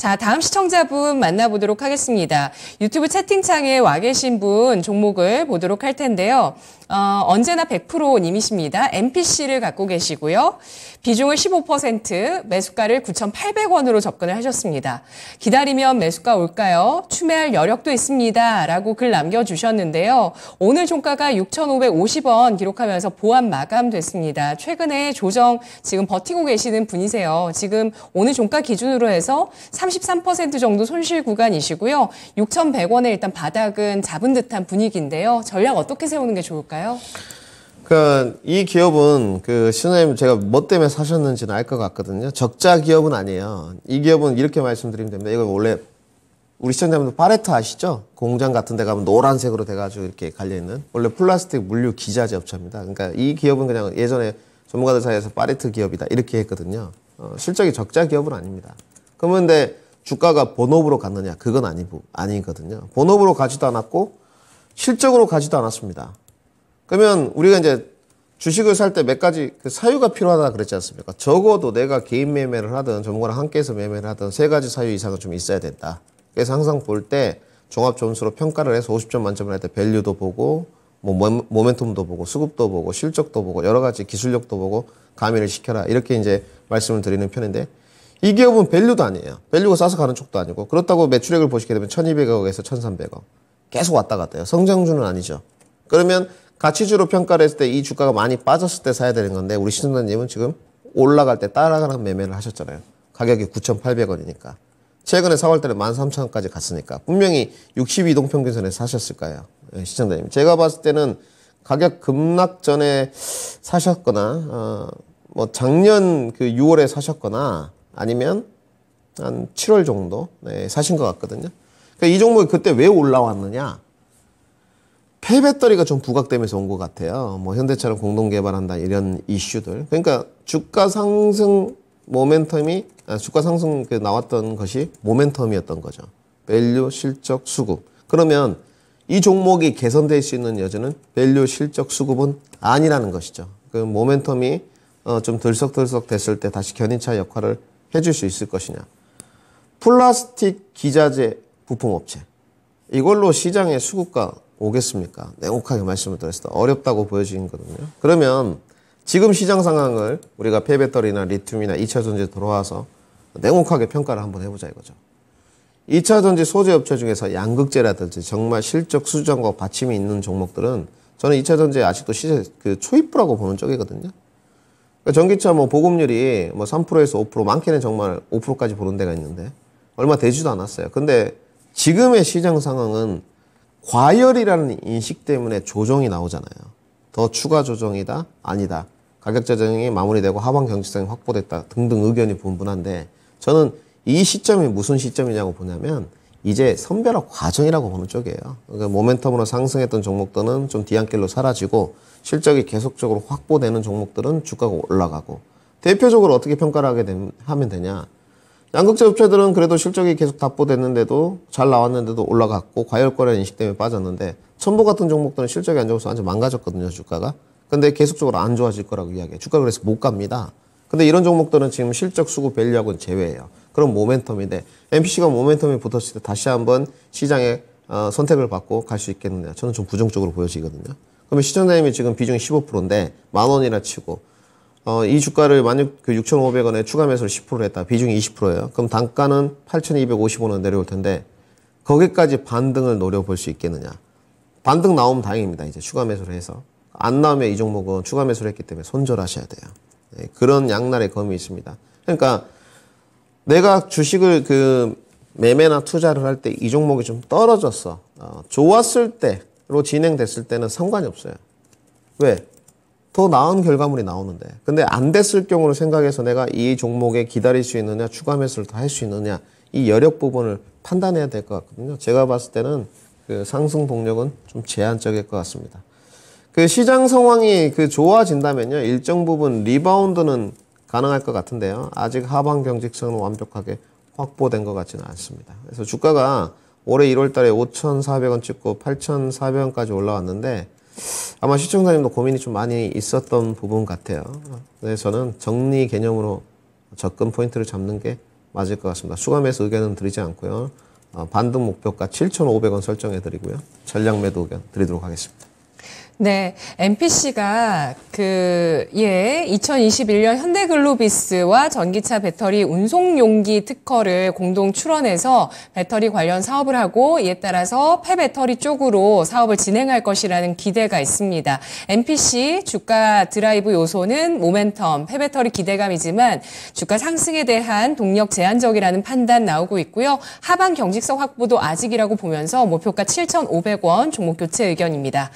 자, 다음 시청자분 만나보도록 하겠습니다. 유튜브 채팅창에 와 계신 분 종목을 보도록 할 텐데요. 어, 언제나 100%님이십니다. MPC를 갖고 계시고요. 비중을 15%, 매수가를 9,800원으로 접근을 하셨습니다. 기다리면 매수가 올까요? 추매할 여력도 있습니다. 라고 글 남겨주셨는데요. 오늘 종가가 6,550원 기록하면서 보안 마감됐습니다. 최근에 조정 지금 버티고 계시는 분이세요. 지금 오늘 종가 기준으로 해서 33% 정도 손실 구간이시고요. 6,100원에 일단 바닥은 잡은 듯한 분위기인데요. 전략 어떻게 세우는 게 좋을까요? 그러니까 이 기업은 그 신우님 제가 뭐 때문에 사셨는지는 알 것 같거든요. 적자 기업은 아니에요. 이 기업은 이렇게 말씀드리면 됩니다. 이거 원래 우리 시청자분들 파레트 아시죠? 공장 같은 데 가면 노란색으로 돼가지고 이렇게 갈려있는 원래 플라스틱 물류 기자재 업체입니다. 그러니까 이 기업은 그냥 예전에 전문가들 사이에서 파레트 기업이다 이렇게 했거든요. 어, 실적이 적자 기업은 아닙니다. 그런데 주가가 본업으로 갔느냐 그건 아니, 아니거든요. 본업으로 가지도 않았고 실적으로 가지도 않았습니다. 그러면 우리가 이제 주식을 살 때 몇 가지 그 사유가 필요하다 그랬지 않습니까? 적어도 내가 개인 매매를 하든 전문가랑 함께해서 매매를 하든 세 가지 사유 이상은 좀 있어야 된다. 그래서 항상 볼 때 종합 점수로 평가를 해서 50점 만점을 할 때 밸류도 보고 뭐 모멘텀도 보고 수급도 보고 실적도 보고 여러 가지 기술력도 보고 가미를 시켜라 이렇게 이제 말씀을 드리는 편인데 이 기업은 밸류도 아니에요. 밸류가 싸서 가는 쪽도 아니고 그렇다고 매출액을 보시게 되면 1200억에서 1300억 계속 왔다 갔다 해요. 성장주는 아니죠. 그러면 가치주로 평가를 했을 때 이 주가가 많이 빠졌을 때 사야 되는 건데 우리 신선님은 지금 올라갈 때 따라가는 매매를 하셨잖아요. 가격이 9,800원이니까. 최근에 4월 달에 13,000원까지 갔으니까 분명히 62동 평균선에 사셨을 거예요. 예, 시청자님. 제가 봤을 때는 가격 급락 전에 사셨거나 어, 뭐 작년 그 6월에 사셨거나 아니면 한 7월 정도 네, 사신 것 같거든요. 그러니까 이 종목이 그때 왜 올라왔느냐? 폐배터리가 좀 부각되면서 온 것 같아요. 뭐 현대차랑 공동 개발한다 이런 이슈들. 그러니까 주가 상승 모멘텀이 아, 주가 상승 그 나왔던 것이 모멘텀이었던 거죠. 밸류 실적 수급. 그러면 이 종목이 개선될 수 있는 여지는 밸류 실적 수급은 아니라는 것이죠. 그 모멘텀이 어, 좀 들썩들썩 됐을 때 다시 견인차 역할을 해줄 수 있을 것이냐. 플라스틱 기자재 부품업체. 이걸로 시장의 수급가 오겠습니까? 냉혹하게 말씀을 드렸을 때 어렵다고 보여지거든요. 그러면 지금 시장 상황을 우리가 폐배터리나 리튬이나 2차 전지 들어와서 냉혹하게 평가를 한번 해보자 이거죠. 2차 전지 소재 업체 중에서 양극재라든지 정말 실적 수정과 받침이 있는 종목들은 저는 2차 전지에 아직도 시세 그 초입부라고 보는 쪽이거든요. 그러니까 전기차 뭐 보급률이 뭐 3%에서 5% 많게는 정말 5%까지 보는 데가 있는데 얼마 되지도 않았어요. 근데 지금의 시장 상황은 과열이라는 인식 때문에 조정이 나오잖아요. 더 추가 조정이다? 아니다. 가격 조정이 마무리되고 하반 경직성이 확보됐다 등등 의견이 분분한데 저는 이 시점이 무슨 시점이냐고 보냐면 이제 선별화 과정이라고 보는 쪽이에요. 그러니까 모멘텀으로 상승했던 종목들은 좀 뒤안길로 사라지고 실적이 계속적으로 확보되는 종목들은 주가가 올라가고 대표적으로 어떻게 평가를 하게 된, 하면 되냐. 양극재 업체들은 그래도 실적이 계속 답보됐는데도 잘 나왔는데도 올라갔고 과열거래 인식 때문에 빠졌는데 첨보 같은 종목들은 실적이 안 좋아서 완전 망가졌거든요 주가가 근데 계속적으로 안 좋아질 거라고 이야기해요 주가가 그래서 못 갑니다 근데 이런 종목들은 지금 실적 수급 밸류하고는 제외예요 그런 모멘텀인데 네. MPC가 모멘텀이 붙었을 때 다시 한번 시장의 어, 선택을 받고 갈 수 있겠느냐 저는 좀 부정적으로 보여지거든요. 그러면 시청자님이 지금 비중이 15%인데 만 원이라 치고 어, 이 주가를 만약 16,500원에 그 추가 매수를 10% 했다. 비중이 20%예요. 그럼 단가는 8 2 5 0원으 내려올 텐데 거기까지 반등을 노려볼 수 있겠느냐. 반등 나오면 다행입니다. 이제 추가 매수를 해서. 안 나오면 이 종목은 추가 매수를 했기 때문에 손절하셔야 돼요. 네, 그런 양날의 검이 있습니다. 그러니까 내가 주식을 그 매매나 투자를 할 때 이 종목이 좀 떨어졌어. 어, 좋았을 때로 진행됐을 때는 상관이 없어요. 왜? 더 나은 결과물이 나오는데. 근데 안 됐을 경우를 생각해서 내가 이 종목에 기다릴 수 있느냐, 추가 매수를 더 할 수 있느냐, 이 여력 부분을 판단해야 될 것 같거든요. 제가 봤을 때는 그 상승 동력은 좀 제한적일 것 같습니다. 그 시장 상황이 그 좋아진다면요. 일정 부분 리바운드는 가능할 것 같은데요. 아직 하방 경직성은 완벽하게 확보된 것 같지는 않습니다. 그래서 주가가 올해 1월 달에 5,400원 찍고 8,400원까지 올라왔는데 아마 시청자님도 고민이 좀 많이 있었던 부분 같아요. 그래서는 정리 개념으로 접근 포인트를 잡는 게 맞을 것 같습니다. 수감해서 의견은 드리지 않고요. 어, 반등 목표가 7,500원 설정해 드리고요. 전략 매도 의견 드리도록 하겠습니다. 네, MPC가 그, 예, 2021년 현대글로비스와 전기차 배터리 운송 용기 특허를 공동 출원해서 배터리 관련 사업을 하고 이에 따라서 폐배터리 쪽으로 사업을 진행할 것이라는 기대가 있습니다. MPC 주가 드라이브 요소는 모멘텀, 폐배터리 기대감이지만 주가 상승에 대한 동력 제한적이라는 판단 나오고 있고요. 하반 경직성 확보도 아직이라고 보면서 목표가 7,500원 종목 교체 의견입니다.